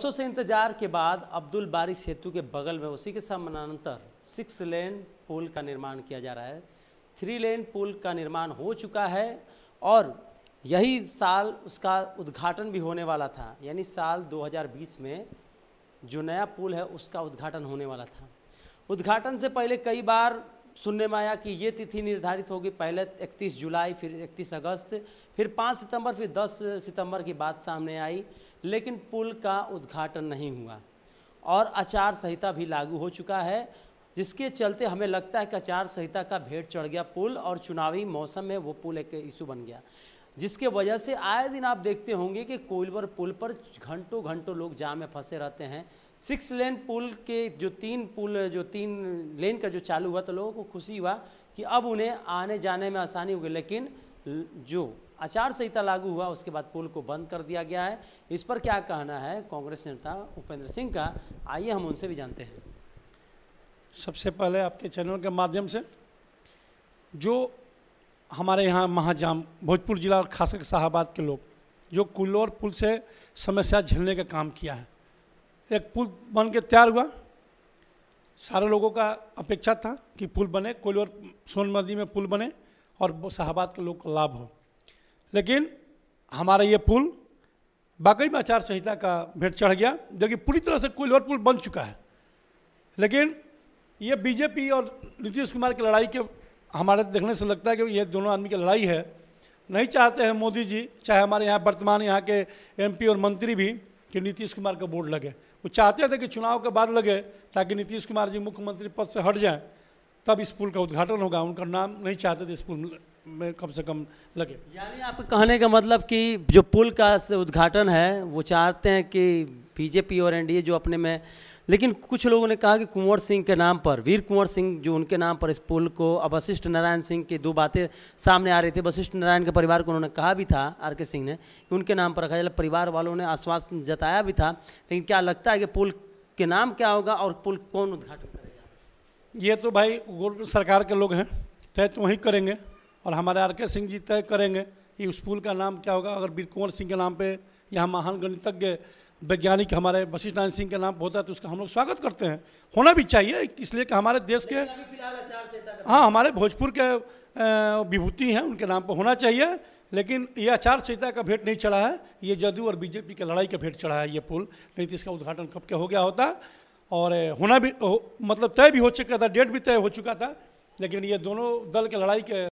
बरसों से इंतजार के बाद अब्दुल बारी सेतु के बगल में उसी के समानांतर सिक्स लेन पुल का निर्माण किया जा रहा है थ्री लेन पुल का निर्माण हो चुका है और यही साल उसका उद्घाटन भी होने वाला था यानी साल 2020 में जो नया पुल है उसका उद्घाटन होने वाला था उद्घाटन से पहले कई बार सुनने में आया कि ये तिथि निर्धारित होगी पहले 31 जुलाई फिर 31 अगस्त फिर 5 सितंबर फिर 10 सितंबर की बात सामने आई लेकिन पुल का उद्घाटन नहीं हुआ और आचार संहिता भी लागू हो चुका है जिसके चलते हमें लगता है कि आचार संहिता का भेंट चढ़ गया पुल और चुनावी मौसम में वो पुल एक इशू बन गया जिसके वजह से आए दिन आप देखते होंगे कि कोयलवर पुल पर घंटों घंटों लोग जाम में फंसे रहते हैं सिक्स लेन पुल के जो तीन पुल जो तीन लेन का जो चालू हुआ तो लोगों को खुशी हुआ कि अब उन्हें आने जाने में आसानी होगी लेकिन जो आचार संहिता लागू हुआ उसके बाद पुल को बंद कर दिया गया है इस पर क्या कहना है कांग्रेस नेता उपेंद्र सिंह का आइए हम उनसे भी जानते हैं सबसे पहले आपके चैनल के माध्यम से जो हमारे यहाँ महाजाम भोजपुर जिला और खासकर शाहबाद के लोग जो कुल्लोर पुल से समस्या झेलने का काम किया है एक पुल बन के तैयार हुआ सारे लोगों का अपेक्षा था कि पुल बने कोल्लोर सोन नदी में पुल बने और शाहबाद के लोग को लाभ हो लेकिन हमारा ये पुल वाकई में आचार संहिता का भेंट चढ़ गया जबकि पूरी तरह से कोल्लोर पुल बन चुका है लेकिन ये बीजेपी और नीतीश कुमार की लड़ाई के हमारे देखने से लगता है कि ये दोनों आदमी की लड़ाई है नहीं चाहते हैं मोदी जी चाहे हमारे यहाँ वर्तमान यहाँ के एम और मंत्री भी कि नीतीश कुमार का बोर्ड लगे वो चाहते थे कि चुनाव के बाद लगे ताकि नीतीश कुमार जी मुख्यमंत्री पद से हट जाएं तब इस पुल का उद्घाटन होगा उनका नाम नहीं चाहते थे इस पुल में कम से कम लगे यानी आपके कहने का मतलब कि जो पुल का उद्घाटन है वो चाहते हैं कि बीजेपी और एनडीए जो अपने में लेकिन कुछ लोगों ने कहा कि कुंवर सिंह के नाम पर वीर कुंवर सिंह जो उनके नाम पर इस पुल को अब वशिष्ठ नारायण सिंह की दो बातें सामने आ रही थी वशिष्ठ नारायण के परिवार को उन्होंने कहा भी था आर के सिंह ने कि उनके नाम पर रखा जाए परिवार वालों ने आश्वासन जताया भी था लेकिन क्या लगता है कि पुल के नाम क्या होगा और पुल कौन उद्घाटन करेगा ये तो भाई सरकार के लोग हैं तय तो वहीं करेंगे और हमारे आर के सिंह जी तय करेंगे कि उस पुल का नाम क्या होगा अगर वीर कुंवर सिंह के नाम पर यहाँ महान गणितज्ञ वैज्ञानिक हमारे वशिष्ठ नारायण सिंह का नाम होता है तो उसका हम लोग स्वागत करते हैं होना भी चाहिए इसलिए कि हमारे देश के हाँ हमारे भोजपुर के विभूति हैं उनके नाम पर होना चाहिए लेकिन ये आचार संहिता का भेंट नहीं चढ़ा है ये जदयू और बीजेपी के लड़ाई का भेंट चढ़ा है ये पुल नहीं तो इसका उद्घाटन कब के हो गया होता और होना भी हो, मतलब तय भी हो चुका था डेट भी तय हो चुका था लेकिन ये दोनों दल के लड़ाई के